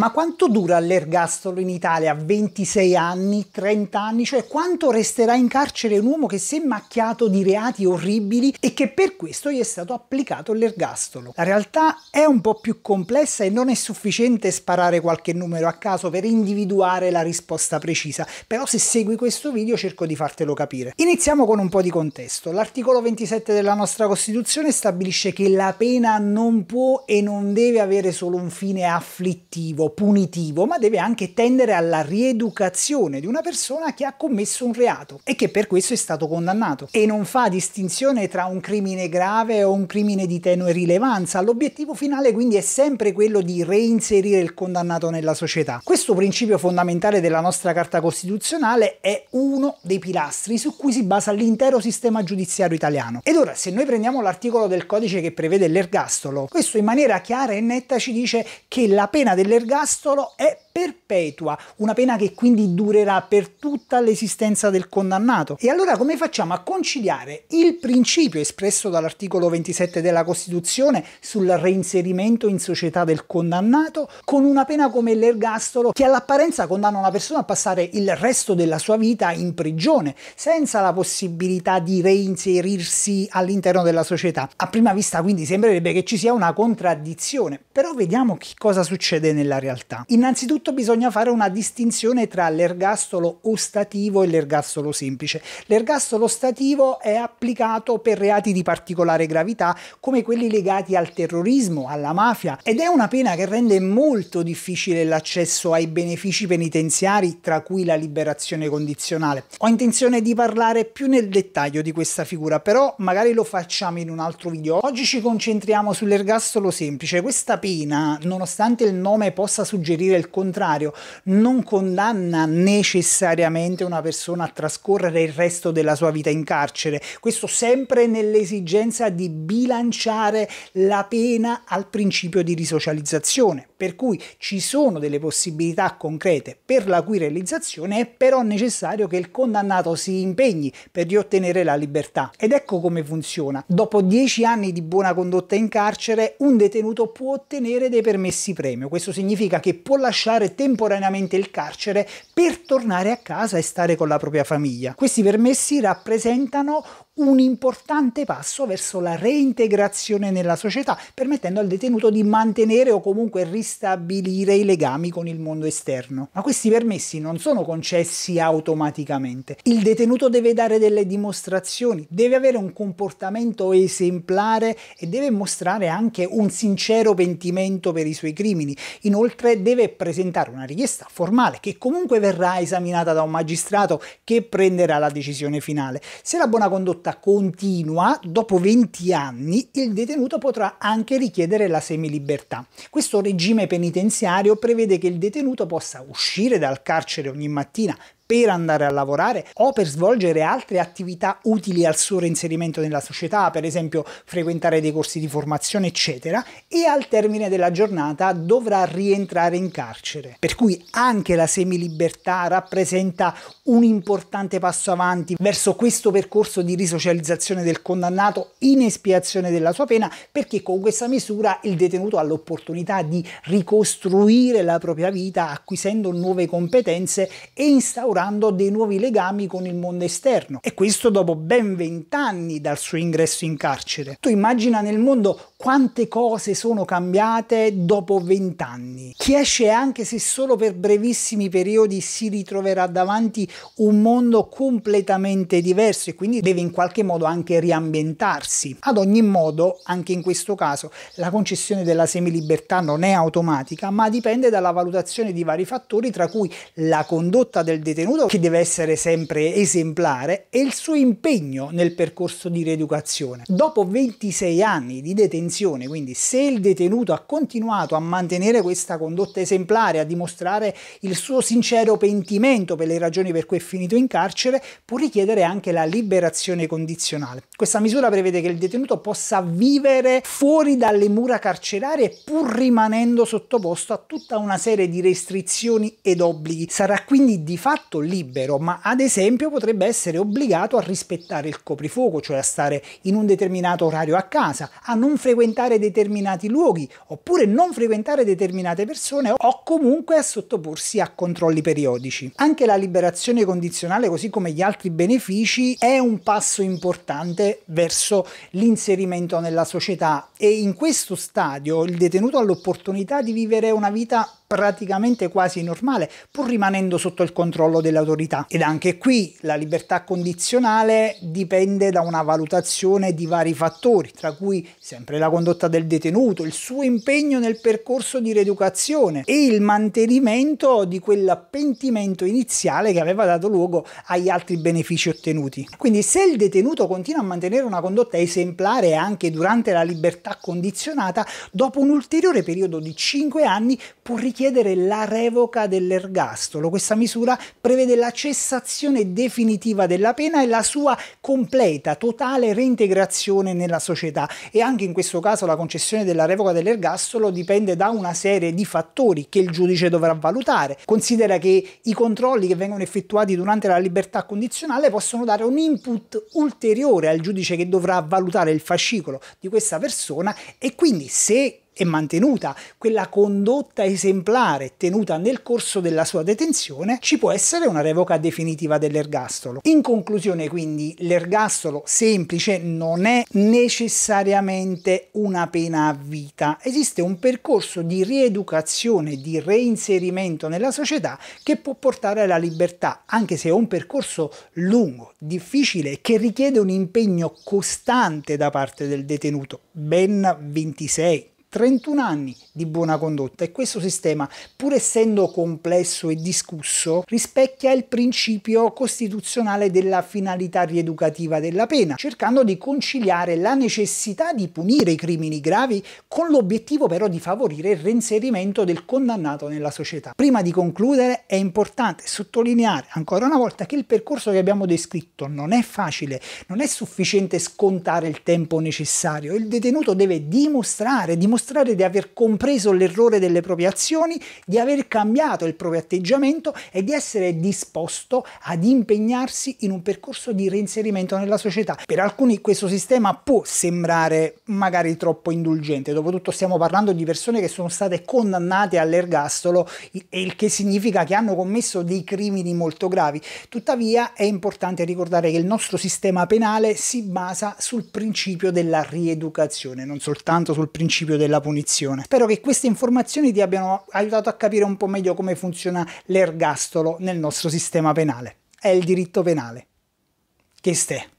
Ma quanto dura l'ergastolo in Italia? 26 anni, 30 anni? Cioè quanto resterà in carcere un uomo che si è macchiato di reati orribili e che per questo gli è stato applicato l'ergastolo? La realtà è un po' più complessa e non è sufficiente sparare qualche numero a caso per individuare la risposta precisa, però se segui questo video cerco di fartelo capire. Iniziamo con un po' di contesto. L'articolo 27 della nostra Costituzione stabilisce che la pena non può e non deve avere solo un fine afflittivo, punitivo, ma deve anche tendere alla rieducazione di una persona che ha commesso un reato e che per questo è stato condannato. E non fa distinzione tra un crimine grave o un crimine di tenue rilevanza. L'obiettivo finale quindi è sempre quello di reinserire il condannato nella società. Questo principio fondamentale della nostra Carta Costituzionale è uno dei pilastri su cui si basa l'intero sistema giudiziario italiano. Ed ora, se noi prendiamo l'articolo del codice che prevede l'ergastolo, questo in maniera chiara e netta ci dice che la pena dell'ergastolo ergastolo e perpetua, una pena che quindi durerà per tutta l'esistenza del condannato. E allora come facciamo a conciliare il principio espresso dall'articolo 27 della Costituzione sul reinserimento in società del condannato con una pena come l'ergastolo che all'apparenza condanna una persona a passare il resto della sua vita in prigione senza la possibilità di reinserirsi all'interno della società. A prima vista quindi sembrerebbe che ci sia una contraddizione, però vediamo che cosa succede nella realtà. Innanzitutto certo bisogna fare una distinzione tra l'ergastolo ostativo e l'ergastolo semplice. L'ergastolo ostativo è applicato per reati di particolare gravità, come quelli legati al terrorismo, alla mafia, ed è una pena che rende molto difficile l'accesso ai benefici penitenziari, tra cui la liberazione condizionale. Ho intenzione di parlare più nel dettaglio di questa figura, però magari lo facciamo in un altro video. Oggi ci concentriamo sull'ergastolo semplice. Questa pena, nonostante il nome possa suggerire il condannato, contrario non condanna necessariamente una persona a trascorrere il resto della sua vita in carcere, questo sempre nell'esigenza di bilanciare la pena al principio di risocializzazione, per cui ci sono delle possibilità concrete per la cui realizzazione è però necessario che il condannato si impegni per riottenere la libertà. Ed ecco come funziona. Dopo dieci anni di buona condotta in carcere, un detenuto può ottenere dei permessi premio. Questo significa che può lasciare lasciare temporaneamente il carcere per tornare a casa e stare con la propria famiglia. Questi permessi rappresentano un importante passo verso la reintegrazione nella società, permettendo al detenuto di mantenere o comunque ristabilire i legami con il mondo esterno. Ma questi permessi non sono concessi automaticamente. Il detenuto deve dare delle dimostrazioni, deve avere un comportamento esemplare e deve mostrare anche un sincero pentimento per i suoi crimini. Inoltre deve presentare una richiesta formale che comunque verrà esaminata da un magistrato che prenderà la decisione finale. Se la buona condotta condotta continua, dopo 20 anni il detenuto potrà anche richiedere la semilibertà. Questo regime penitenziario prevede che il detenuto possa uscire dal carcere ogni mattina per andare a lavorare o per svolgere altre attività utili al suo reinserimento nella società, per esempio frequentare dei corsi di formazione, eccetera, e al termine della giornata dovrà rientrare in carcere. Per cui anche la semilibertà rappresenta un importante passo avanti verso questo percorso di risocializzazione del condannato in espiazione della sua pena, perché con questa misura il detenuto ha l'opportunità di ricostruire la propria vita acquisendo nuove competenze e instaurare instaurando dei nuovi legami con il mondo esterno. E questo dopo ben vent'anni dal suo ingresso in carcere. Tu immagina nel mondo quante cose sono cambiate dopo vent'anni. Chi esce anche se solo per brevissimi periodi si ritroverà davanti un mondo completamente diverso e quindi deve in qualche modo anche riambientarsi. Ad ogni modo, anche in questo caso, la concessione della semilibertà non è automatica, ma dipende dalla valutazione di vari fattori, tra cui la condotta del detenuto, che deve essere sempre esemplare, e il suo impegno nel percorso di rieducazione. Dopo 26 anni di detenzione, attenzione, quindi se il detenuto ha continuato a mantenere questa condotta esemplare, a dimostrare il suo sincero pentimento per le ragioni per cui è finito in carcere, può richiedere anche la liberazione condizionale. Questa misura prevede che il detenuto possa vivere fuori dalle mura carcerarie pur rimanendo sottoposto a tutta una serie di restrizioni ed obblighi. Sarà quindi di fatto libero, ma ad esempio potrebbe essere obbligato a rispettare il coprifuoco, cioè a stare in un determinato orario a casa, a non frequentare frequentare determinati luoghi oppure non frequentare determinate persone o comunque a sottoporsi a controlli periodici. Anche la liberazione condizionale, così come gli altri benefici, è un passo importante verso l'inserimento nella società e in questo stadio il detenuto ha l'opportunità di vivere una vita praticamente quasi normale, pur rimanendo sotto il controllo delle autorità. Ed anche qui la libertà condizionale dipende da una valutazione di vari fattori, tra cui sempre la condotta del detenuto, il suo impegno nel percorso di rieducazione e il mantenimento di quell'appentimento iniziale che aveva dato luogo agli altri benefici ottenuti. Quindi se il detenuto continua a mantenere una condotta esemplare anche durante la libertà condizionata, dopo un ulteriore periodo di 5 anni può richiedere chiedere la revoca dell'ergastolo. Questa misura prevede la cessazione definitiva della pena e la sua completa, totale reintegrazione nella società. E anche in questo caso la concessione della revoca dell'ergastolo dipende da una serie di fattori che il giudice dovrà valutare. Considera che i controlli che vengono effettuati durante la libertà condizionale possono dare un input ulteriore al giudice che dovrà valutare il fascicolo di questa persona e quindi se e mantenuta quella condotta esemplare tenuta nel corso della sua detenzione, ci può essere una revoca definitiva dell'ergastolo. In conclusione, quindi, l'ergastolo semplice non è necessariamente una pena a vita. Esiste un percorso di rieducazione, di reinserimento nella società che può portare alla libertà, anche se è un percorso lungo, difficile, che richiede un impegno costante da parte del detenuto, ben 26 31 anni di buona condotta e questo sistema, pur essendo complesso e discusso, rispecchia il principio costituzionale della finalità rieducativa della pena, cercando di conciliare la necessità di punire i crimini gravi con l'obiettivo però di favorire il reinserimento del condannato nella società. Prima di concludere è importante sottolineare ancora una volta che il percorso che abbiamo descritto non è facile, non è sufficiente scontare il tempo necessario, il detenuto deve dimostrare, dimostrare dimostrare di aver compreso l'errore delle proprie azioni, di aver cambiato il proprio atteggiamento e di essere disposto ad impegnarsi in un percorso di reinserimento nella società. Per alcuni questo sistema può sembrare magari troppo indulgente, dopotutto stiamo parlando di persone che sono state condannate all'ergastolo, il che significa che hanno commesso dei crimini molto gravi. Tuttavia è importante ricordare che il nostro sistema penale si basa sul principio della rieducazione, non soltanto sul principio della della punizione. Spero che queste informazioni ti abbiano aiutato a capire un po' meglio come funziona l'ergastolo nel nostro sistema penale. È il diritto penale. Che ste.